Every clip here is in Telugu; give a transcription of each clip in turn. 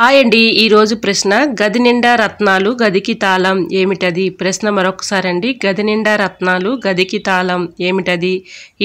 హాయ్ అండి ఈరోజు ప్రశ్న గది నిండా రత్నాలు గదికి తాళం ఏమిటది ప్రశ్న మరొకసారి అండి గది నిండా రత్నాలు గదికి తాళం ఏమిటది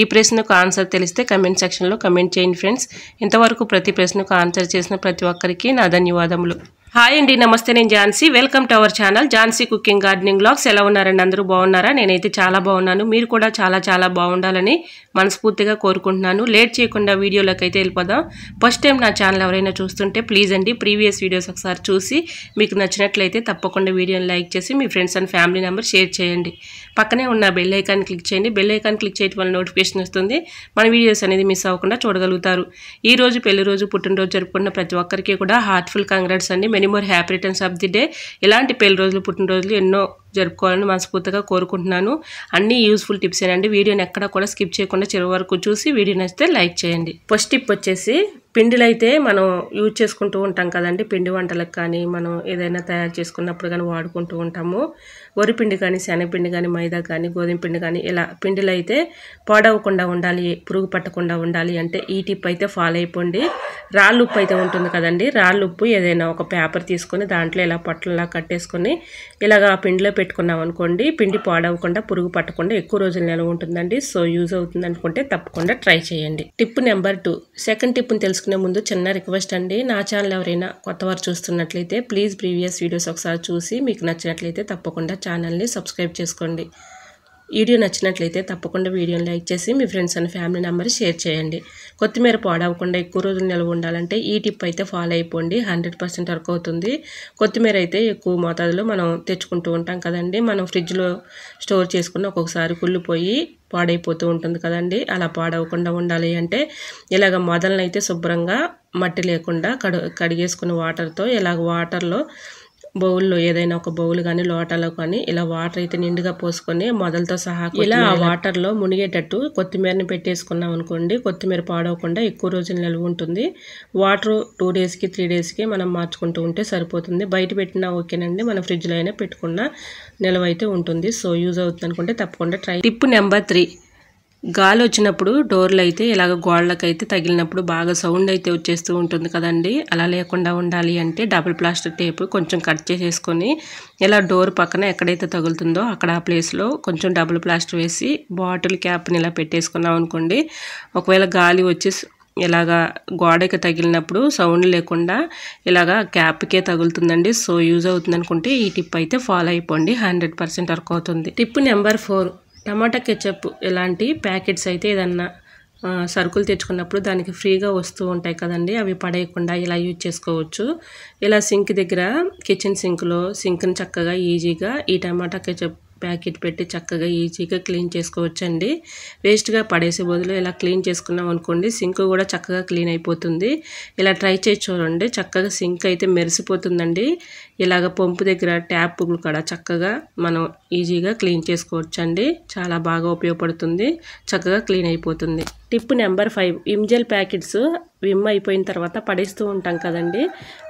ఈ ప్రశ్నకు ఆన్సర్ తెలిస్తే కమెంట్ సెక్షన్లో కమెంట్ చేయండి ఫ్రెండ్స్ ఇంతవరకు ప్రతి ప్రశ్నకు ఆన్సర్ చేసిన ప్రతి ఒక్కరికి నా ధన్యవాదములు హాయ్ అండి నమస్తే నేను Jhansi welcome to our channel Jhansi cooking gardening blogs ఎలా ఉన్నారండి అందరూ బాగున్నారా నేనైతే చాలా బాగున్నాను మీరు కూడా చాలా చాలా బాగుండాలని మనస్ఫూర్తిగా కోరుకుంటున్నాను లేట్ చేయకుండా వీడియోలోకి అయితే వెళ్ళిపోదాం ఫస్ట్ టైం నా ఛానల్ ఎవరైనా చూస్తుంటే ప్లీజ్ అండి ప్రీవియస్ వీడియోస్ ఒకసారి చూసి మీకు నచ్చినట్లయితే తప్పకుండా వీడియోని లైక్ చేసి మీ friends and family number share చేయండి పక్కనే ఉన్న బెల్ ఐకాన్ క్లిక్ చేయండి బెల్ ఐకాన్ క్లిక్ చేయడం వల్ల నోటిఫికేషన్ వస్తుంది మన వీడియోస్ అనేది మిస్ అవ్వకుండా చూడగలుగుతారు ఈరోజు పెళ్లి రోజు పుట్టినరోజు జరుపుకున్న ప్రతి ఒక్కరికి కూడా హార్ట్ఫుల్ కంగ్రాట్స్ అండి many more happy returns of the day ఇలాంటి పెళ్లి రోజులు పుట్టినరోజులు ఎన్నో జరుపుకోవాలని మనస్ఫూర్తిగా కోరుకుంటున్నాను అన్ని యూస్ఫుల్ టిప్స్ ఏనండి వీడియోని ఎక్కడ కూడా స్కిప్ చేయకుండా చివరి వరకు చూసి వీడియో నచ్చితే లైక్ చేయండి ఫస్ట్ టిప్ వచ్చేసి పిండిలు అయితే మనం యూజ్ చేసుకుంటూ ఉంటాం కదండి పిండి వంటలకు కానీ మనం ఏదైనా తయారు చేసుకున్నప్పుడు కానీ వాడుకుంటూ ఉంటాము వరి పిండి కానీ శనగపిండి కానీ మైదా కానీ గోధుమ పిండి కానీ ఇలా పిండిలు అయితే పాడవకుండా ఉండాలి పురుగు పట్టకుండా ఉండాలి అంటే ఈ టిప్ అయితే ఫాలో అయిపోండి రాళ్ళు ఉప్పు అయితే ఉంటుంది కదండి రాళ్ళు ఉప్పు ఏదైనా ఒక పేపర్ తీసుకొని దాంట్లో ఇలా పట్లలా కట్టేసుకొని ఇలాగ ఆ పిండిలో పెట్టుకున్నాం అనుకోండి పిండి పాడవకుండా పురుగు పట్టకుండా ఎక్కువ రోజులు నిలవ ఉంటుందండి సో యూజ్ అవుతుంది అనుకుంటే తప్పకుండా ట్రై చేయండి టిప్ నెంబర్ టూ సెకండ్ టిప్ని తెలుసుకునే ముందు చిన్న రిక్వెస్ట్ అండి నా ఛానల్ ఎవరైనా కొత్తవారు చూస్తున్నట్లయితే ప్లీజ్ ప్రీవియస్ వీడియోస్ ఒకసారి చూసి మీకు నచ్చినట్లయితే తప్పకుండా ఛానల్ని సబ్స్క్రైబ్ చేసుకోండి వీడియో నచ్చినట్లయితే తప్పకుండా వీడియోని లైక్ చేసి మీ friends and family number share చేయండి కొత్తిమీర పాడవకుండా ఎక్కువ రోజులు నిల్వ ఉండాలంటే ఈ టిప్ అయితే ఫాలో అయిపోండి హండ్రెడ్ పర్సెంట్ వర్క్ అవుతుంది కొత్తిమీర అయితే ఎక్కువ మోతాదులో మనం తెచ్చుకుంటూ ఉంటాం కదండి మనం ఫ్రిడ్జ్లో స్టోర్ చేసుకుని ఒక్కొక్కసారి కుళ్ళిపోయి పాడైపోతూ ఉంటుంది కదండి అలా పాడవకుండా ఉండాలి అంటే ఇలాగ మొదలనైతే శుభ్రంగా మట్టి లేకుండా కడు కడిగేసుకున్న వాటర్తో ఇలాగ వాటర్లో బౌల్లో ఏదైనా ఒక బౌల్ కానీ లోటాలో కానీ ఇలా వాటర్ అయితే నిండుగా పోసుకొని మొదలతో సహా ఇలా ఆ వాటర్లో మునిగేటట్టు కొత్తిమీరని పెట్టేసుకున్నాం అనుకోండి కొత్తిమీర పాడవకుండా ఎక్కువ రోజులు నిల్వ ఉంటుంది వాటర్ టూ డేస్కి త్రీ డేస్కి మనం మార్చుకుంటూ ఉంటే సరిపోతుంది బయట పెట్టినా ఓకేనండి మన ఫ్రిడ్జ్లో అయినా పెట్టుకున్న నిల్వ అయితే ఉంటుంది సో యూజ్ అవుతుంది అనుకుంటే తప్పకుండా ట్రై టిప్ నెంబర్ త్రీ గాలి వచ్చినప్పుడు డోర్లు అయితే ఇలాగ గోడలకైతే తగిలినప్పుడు బాగా సౌండ్ అయితే వచ్చేస్తూ ఉంటుంది కదండి అలా లేకుండా ఉండాలి అంటే డబుల్ ప్లాస్టర్ టేప్ కొంచెం కట్ చేసేసుకొని ఇలా డోర్ పక్కన ఎక్కడైతే తగులుతుందో అక్కడ ఆ ప్లేస్లో కొంచెం డబుల్ ప్లాస్టర్ వేసి బాటిల్ క్యాప్ని ఇలా పెట్టేసుకున్నాం అనుకోండి ఒకవేళ గాలి వచ్చి ఇలాగా గోడకి తగిలినప్పుడు సౌండ్ లేకుండా ఇలాగా క్యాప్కే తగులుతుందండి సో యూజ్ అవుతుంది అనుకుంటే ఈ టిప్ అయితే ఫాలో అయిపోండి హండ్రెడ్ పర్సెంట్ వర్క్ అవుతుంది tip number four tomato ketchup ఇలాంటి ప్యాకెట్స్ అయితే ఏదన్నా సరుకులు తెచ్చుకున్నప్పుడు దానికి ఫ్రీగా వస్తూ ఉంటాయి కదండి అవి పడేయకుండా ఇలా యూజ్ చేసుకోవచ్చు ఇలా సింక్ దగ్గర కిచెన్ సింక్లో సింక్ని చక్కగా ఈజీగా ఈ టమాటా కెచప్ ప్యాకెట్ పెట్టి చక్కగా ఈజీగా క్లీన్ చేసుకోవచ్చండి వేస్ట్గా పడేసే బదులు ఇలా క్లీన్ చేసుకున్నాం అనుకోండి సింక్ కూడా చక్కగా క్లీన్ అయిపోతుంది ఇలా ట్రై చేసి చూడండి చక్కగా సింక్ అయితే మెరిసిపోతుందండి ఇలాగ పంపు దగ్గర ట్యాప్ కూడా చక్కగా మనం ఈజీగా క్లీన్ చేసుకోవచ్చండి చాలా బాగా ఉపయోగపడుతుంది చక్కగా క్లీన్ అయిపోతుంది టిప్ నెంబర్ ఫైవ్ ఇంజల్ ప్యాకెట్స్ విమ్ అయిపోయిన తర్వాత పడేస్తూ ఉంటాం కదండి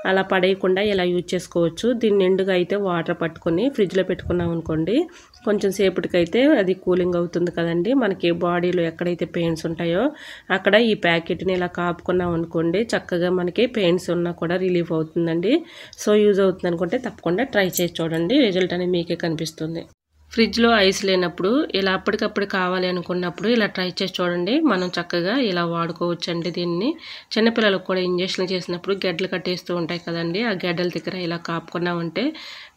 అలా పడేయకుండా ఇలా యూజ్ చేసుకోవచ్చు దీన్ని నిండుగా అయితే వాటర్ పట్టుకొని ఫ్రిడ్జ్లో పెట్టుకున్నాం అనుకోండి కొంచెం సేపటికైతే అది కూలింగ్ అవుతుంది కదండి మనకి బాడీలో ఎక్కడైతే పెయిన్స్ ఉంటాయో అక్కడ ఈ ప్యాకెట్ని ఇలా కాపుకున్నాం అనుకోండి చక్కగా మనకి పెయిన్స్ ఉన్నా కూడా రిలీఫ్ అవుతుందండి సో యూజ్ అవుతుంది అనుకుంటే తప్పకుండా ట్రై చేసి చూడండి రిజల్ట్ అనేది మీకే కనిపిస్తుంది ఫ్రిడ్జ్లో ఐస్ లేనప్పుడు ఇలా అప్పటికప్పుడు కావాలి అనుకున్నప్పుడు ఇలా ట్రై చేసి చూడండి మనం చక్కగా ఇలా వాడుకోవచ్చండి దీన్ని చిన్నపిల్లలకు కూడా ఇంజక్షన్లు చేసినప్పుడు గడ్డలు కట్టేస్తూ ఉంటాయి కదండి ఆ గడ్డల దగ్గర ఇలా కాపుకున్నామంటే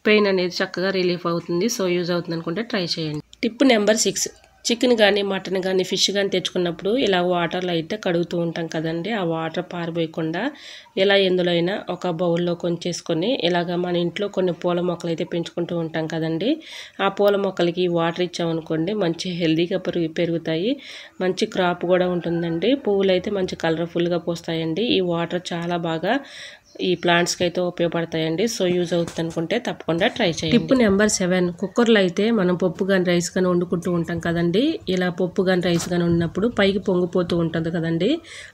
పెయిన్ అనేది చక్కగా రిలీఫ్ అవుతుంది సో యూజ్ అవుతుంది అనుకుంటే ట్రై చేయండి టిప్ నెంబర్ సిక్స్ చికెన్ కానీ మటన్ కానీ ఫిష్ కానీ తెచ్చుకున్నప్పుడు ఇలా వాటర్లో అయితే కడుగుతూ ఉంటాం కదండి ఆ వాటర్ పారిపోయకుండా ఇలా ఎందులో అయినా ఒక బౌల్లో కొంచేసుకొని ఇలాగ మన ఇంట్లో కొన్ని పూల మొక్కలు అయితే పెంచుకుంటూ ఉంటాం కదండి ఆ పూల మొక్కలకి వాటర్ ఇచ్చామనుకోండి మంచి హెల్దీగా పెరుగు పెరుగుతాయి మంచి క్రాప్ కూడా ఉంటుందండి పువ్వులు అయితే మంచి కలర్ఫుల్గా పోస్తాయండి ఈ వాటర్ చాలా బాగా ఈ ప్లాంట్స్కి అయితే ఉపయోగపడతాయండి సో యూజ్ అవుతుంది అనుకుంటే తప్పకుండా ట్రై చేయండి టిప్ నెంబర్ సెవెన్ కుక్కర్లో అయితే మనం పప్పు కానీ రైస్ కానీ వండుకుంటూ ఉంటాం కదండి ఇలా పప్పు కానీ రైస్ కానీ ఉన్నప్పుడు పైకి పొంగిపోతూ ఉంటుంది కదండి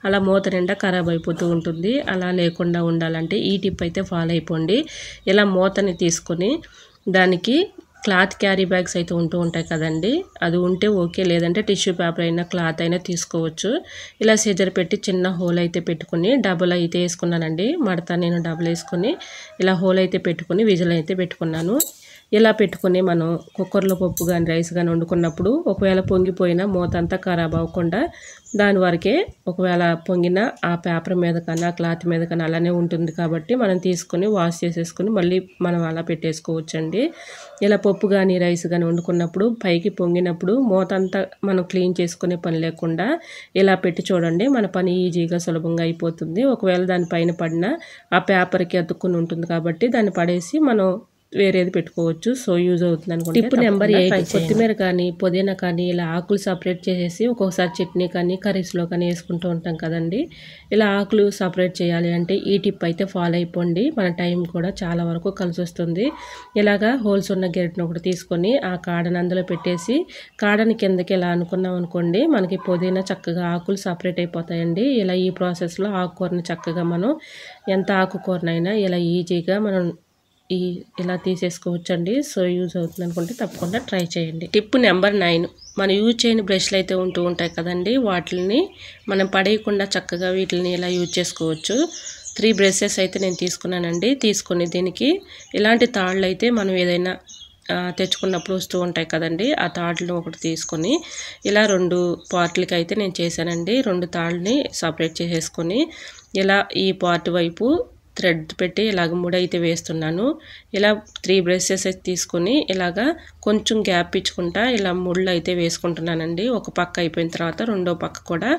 అలా మూత నిండా ఖరాబ్ అయిపోతూ ఉంటుంది అలా లేకుండా ఉండాలంటే ఈ టిప్ అయితే ఫాలో అయిపోండి ఇలా మూతని తీసుకొని దానికి క్లాత్ క్యారీ బ్యాగ్స్ అయితే ఉంటూ ఉంటాయి కదండి అది ఉంటే ఓకే లేదంటే టిష్యూ పేపర్ అయినా క్లాత్ అయినా తీసుకోవచ్చు ఇలా సీజర్ పెట్టి చిన్న హోల్ అయితే పెట్టుకుని డబుల్ అయితే వేసుకున్నానండి మడత నేను డబుల్ వేసుకుని ఇలా హోల్ అయితే పెట్టుకుని విజులు అయితే పెట్టుకున్నాను ఇలా పెట్టుకుని మనం కుక్కర్లో పప్పు కానీ రైస్ కానీ వండుకున్నప్పుడు ఒకవేళ పొంగిపోయినా మూత అంతా ఖరాబ్ అవ్వకుండా దాని వరకే ఒకవేళ పొంగిన ఆ పేపర్ మీద కానీ ఆ క్లాత్ మీద కానీ అలానే ఉంటుంది కాబట్టి మనం తీసుకుని వాష్ చేసేసుకుని మళ్ళీ మనం అలా పెట్టేసుకోవచ్చండి ఇలా పప్పు కానీ రైస్ కానీ వండుకున్నప్పుడు పైకి పొంగినప్పుడు మూత అంతా మనం క్లీన్ చేసుకునే పని లేకుండా ఇలా పెట్టి చూడండి మన పని ఈజీగా సులభంగా అయిపోతుంది ఒకవేళ దానిపైన పడిన ఆ పేపర్కి అతుక్కుని ఉంటుంది కాబట్టి దాన్ని పడేసి మనం వేరేది పెట్టుకోవచ్చు సో యూజ్ అవుతుంది అనుకుంటే టిప్ నెంబర్ ఎయిట్ కొత్తిమీర కానీ పుదీనా కానీ ఇలా ఆకులు సపరేట్ చేసేసి ఒక్కొక్కసారి చట్నీ కానీ కర్రీస్లో కానీ వేసుకుంటూ ఉంటాం కదండి ఇలా ఆకులు సపరేట్ చేయాలి అంటే ఈ టిప్ అయితే ఫాలో అయిపోండి మన టైం కూడా చాలా వరకు కలిసి వస్తుంది ఇలాగా హోల్స్ ఉన్న గెరటిని ఒకటి తీసుకొని ఆ కాడను అందులో పెట్టేసి కాడని కిందకి ఇలా అనుకున్నాం అనుకోండి మనకి పుదీనా చక్కగా ఆకులు సపరేట్ అయిపోతాయండి ఇలా ఈ ప్రాసెస్లో ఆకుకూరని చక్కగా మనం ఎంత ఆకుకూరనైనా ఇలా ఈజీగా మనం ఈ ఇలా తీసేసుకోవచ్చండి సో యూజ్ అవుతుంది అనుకుంటే తప్పకుండా ట్రై చేయండి టిప్ నెంబర్ నైన్ మనం యూజ్ చేయని బ్రష్లు అయితే ఉంటూ ఉంటాయి కదండి వాటిని మనం పడేయకుండా చక్కగా వీటిని ఇలా యూజ్ చేసుకోవచ్చు త్రీ బ్రషెస్ అయితే నేను తీసుకున్నానండి తీసుకుని దీనికి ఇలాంటి తాళ్ళు అయితే మనం ఏదైనా తెచ్చుకున్నప్పుడు వస్తూ ఉంటాయి కదండి ఆ తాళ్ళను ఒకటి తీసుకొని ఇలా రెండు పార్ట్లకి అయితే నేను చేశానండి రెండు తాళ్ళని సపరేట్ చేసేసుకొని ఇలా ఈ పార్ట్ వైపు థ్రెడ్ పెట్టి ఇలాగ ముడైతే వేస్తున్నాను ఇలా త్రీ బ్రషెస్ అయితే తీసుకొని ఇలాగ కొంచెం గ్యాప్ ఇచ్చుకుంటా ఇలా ముళ్ళు అయితే వేసుకుంటున్నానండి ఒక పక్క అయిపోయిన తర్వాత రెండో పక్క కూడా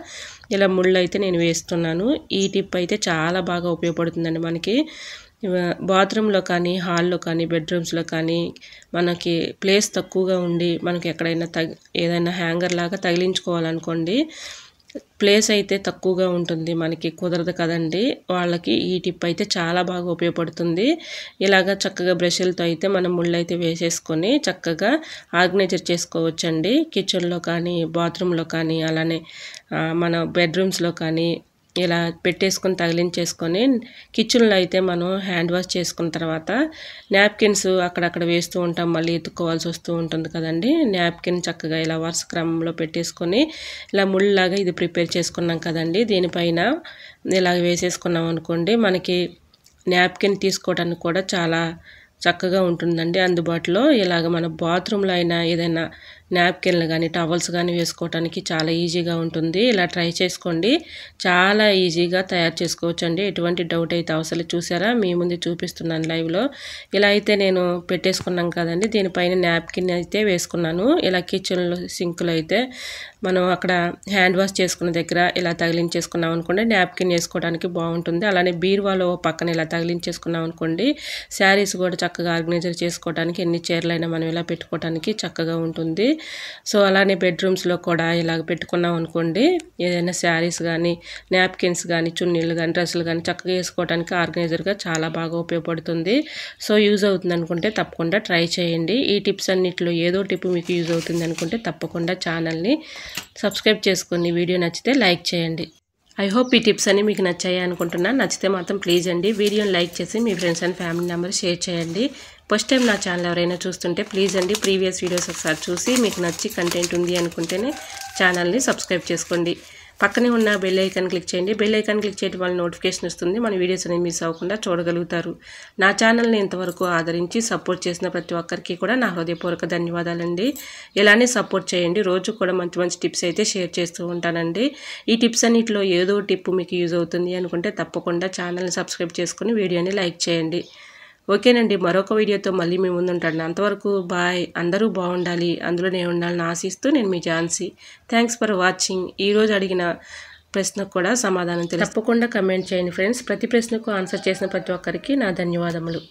ఇలా ముళ్ళు అయితే నేను వేస్తున్నాను ఈ టిప్ అయితే చాలా బాగా ఉపయోగపడుతుందండి మనకి బాత్రూంలో కానీ హాల్లో కానీ బెడ్రూమ్స్లో కానీ మనకి ప్లేస్ తక్కువగా ఉండి మనకి ఎక్కడైనా తగి ఏదైనా హ్యాంగర్ లాగా తగిలించుకోవాలనుకోండి ప్లేస్ అయితే తక్కువగా ఉంటుంది మనకి కుదరదు కదండి వాళ్ళకి ఈ టిప్ అయితే చాలా బాగా ఉపయోగపడుతుంది ఇలాగ చక్కగా బ్రష్లతో అయితే మనం ముళ్ళు అయితే వేసేసుకొని చక్కగా ఆర్గనైజర్ చేసుకోవచ్చండి కిచెన్లో కానీ బాత్రూంలో కానీ అలానే మన బెడ్రూమ్స్లో కానీ ఇలా పెట్టేసుకొని తగిలించేసుకొని కిచెన్లో అయితే మనం హ్యాండ్ వాష్ చేసుకున్న తర్వాత న్యాప్కిన్స్ అక్కడక్కడ వేస్తూ ఉంటాం మళ్ళీ ఎత్తుకోవాల్సి వస్తూ ఉంటుంది కదండి న్యాప్కిన్ చక్కగా ఇలా వరుస క్రమంలో పెట్టేసుకొని ఇలా ముళ్ళలాగా ఇది ప్రిపేర్ చేసుకున్నాం కదండి దీనిపైన ఇలా వేసేసుకున్నాం అనుకోండి మనకి న్యాప్కిన్ తీసుకోవడానికి కూడా చాలా చక్కగా ఉంటుందండి అందుబాటులో ఇలాగ మన బాత్రూంలో అయినా ఏదైనా నాప్కిన్లు కానీ టవల్స్ కానీ వేసుకోవడానికి చాలా ఈజీగా ఉంటుంది ఇలా ట్రై చేసుకోండి చాలా ఈజీగా తయారు చేసుకోవచ్చు అండి ఎటువంటి డౌట్ అయితే అవసరం చూసారా మీ ముందు చూపిస్తున్నాను లైవ్లో ఇలా అయితే నేను పెట్టేసుకున్నాం కదండి దీనిపైన నాప్కిన్ అయితే వేసుకున్నాను ఇలా కిచెన్లో సింక్లో అయితే మనం అక్కడ హ్యాండ్ వాష్ చేసుకున్న దగ్గర ఇలా తగిలించేసుకున్నాం అనుకోండి నాప్కిన్ వేసుకోవడానికి బాగుంటుంది అలానే బీరువాలో పక్కన ఇలా తగిలించేసుకున్నాం అనుకోండి శారీస్ కూడా చక్కగా ఆర్గనైజర్ చేసుకోవడానికి ఎన్ని చీరలైనా మనం ఇలా పెట్టుకోవడానికి చక్కగా ఉంటుంది సో అలానే బెడ్రూమ్స్లో కూడా ఇలాగ పెట్టుకున్నాం అనుకోండి ఏదైనా శారీస్ కానీ నాప్కిన్స్ కానీ చున్నీలు కానీ డ్రెస్సులు కానీ చక్కగా వేసుకోవడానికి ఆర్గనైజర్గా చాలా బాగా ఉపయోగపడుతుంది సో యూజ్ అవుతుంది అనుకుంటే తప్పకుండా ట్రై చేయండి ఈ టిప్స్ అన్నింటిలో ఏదో టిప్ మీకు యూజ్ అవుతుంది అనుకుంటే తప్పకుండా ఛానల్ని సబ్స్క్రైబ్ చేసుకుని వీడియో నచ్చితే లైక్ చేయండి ఐ హోప్ ఈ టిప్స్ అన్ని మీకు నచ్చాయి అనుకుంటున్నాను నచ్చితే మాత్రం ప్లీజ్ అండి వీడియోని లైక్ చేసి మీ friends and family members share చేయండి ఫస్ట్ టైం నా ఛానల్ ఎవరైనా చూస్తుంటే ప్లీజ్ అండి ప్రీవియస్ వీడియోస్ ఒకసారి చూసి మీకు నచ్చి కంటెంట్ ఉంది అనుకుంటేనే ఛానల్ని సబ్స్క్రైబ్ చేసుకోండి పక్కనే ఉన్న బెల్ ఐకాన్ క్లిక్ చేయండి బెల్ ఐకాన్ క్లిక్ చేయడం వల్ల నోటిఫికేషన్ వస్తుంది మన వీడియోస్ అనేవి మిస్ అవ్వకుండా చూడగలుగుతారు నా ఛానల్ని ఇంతవరకు ఆదరించి సపోర్ట్ చేసిన ప్రతి ఒక్కరికి కూడా నా హృదయపూర్వక ధన్యవాదాలండి ఇలానే సపోర్ట్ చేయండి రోజు కూడా మంచి మంచి టిప్స్ అయితే షేర్ చేస్తూ ఉంటానండి ఈ టిప్స్ అన్నింటిలో ఏదో టిప్ మీకు యూజ్ అవుతుంది అనుకుంటే తప్పకుండా ఛానల్ని సబ్స్క్రైబ్ చేసుకుని వీడియోని లైక్ చేయండి ఓకేనండి మరొక వీడియోతో మళ్ళీ మేము ముందుంటాను అంతవరకు బాయ్ అందరూ బాగుండాలి అందులోనే ఉండాలని ఆశిస్తూ నేను మీ ఝాన్సీ థ్యాంక్స్ ఫర్ వాచింగ్ ఈరోజు అడిగిన ప్రశ్నకు కూడా సమాధానం తప్పకుండా కమెంట్ చేయండి ఫ్రెండ్స్ ప్రతి ప్రశ్నకు ఆన్సర్ చేసిన ప్రతి ఒక్కరికి నా ధన్యవాదములు